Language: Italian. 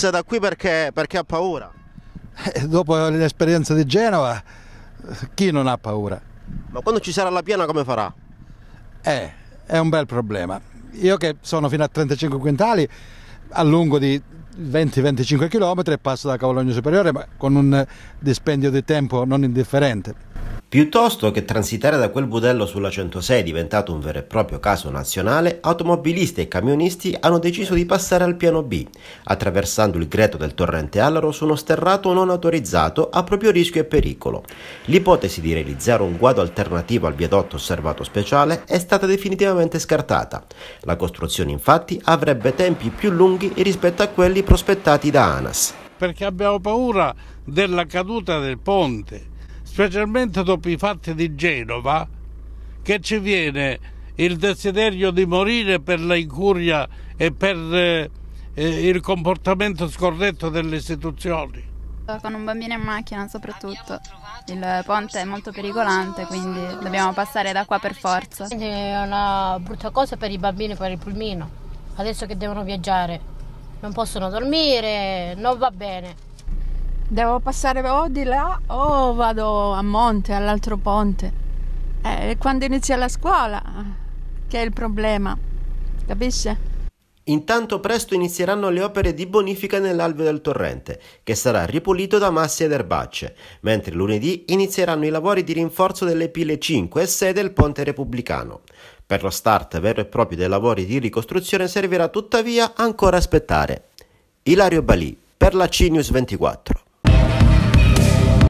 passa da qui perché, perché ha paura. Eh, dopo l'esperienza di Genova, chi non ha paura? Ma quando ci sarà la piena come farà? Eh, è un bel problema. Io che sono fino a 35 quintali, a lungo di 20-25 km, passo da Cavallogno Superiore, ma con un dispendio di tempo non indifferente. Piuttosto che transitare da quel budello sulla 106 diventato un vero e proprio caso nazionale, automobilisti e camionisti hanno deciso di passare al piano B, attraversando il greto del torrente Allaro su uno sterrato non autorizzato a proprio rischio e pericolo. L'ipotesi di realizzare un guado alternativo al viadotto osservato speciale è stata definitivamente scartata. La costruzione infatti avrebbe tempi più lunghi rispetto a quelli prospettati da ANAS. Perché abbiamo paura della caduta del ponte specialmente dopo i fatti di Genova, che ci viene il desiderio di morire per la incuria e per eh, eh, il comportamento scorretto delle istituzioni. Con un bambino in macchina soprattutto, il ponte è molto pericolante, quindi dobbiamo passare da qua per forza. È una brutta cosa per i bambini, per il pulmino, adesso che devono viaggiare, non possono dormire, non va bene devo passare o di là o vado a monte, all'altro ponte. È eh, quando inizia la scuola, che è il problema, capisce? Intanto presto inizieranno le opere di bonifica nell'alveo del torrente, che sarà ripulito da massi ed erbacce, mentre lunedì inizieranno i lavori di rinforzo delle pile 5 e 6 del ponte repubblicano. Per lo start vero e proprio dei lavori di ricostruzione servirà tuttavia ancora aspettare. Ilario Balì, per la CNews 24.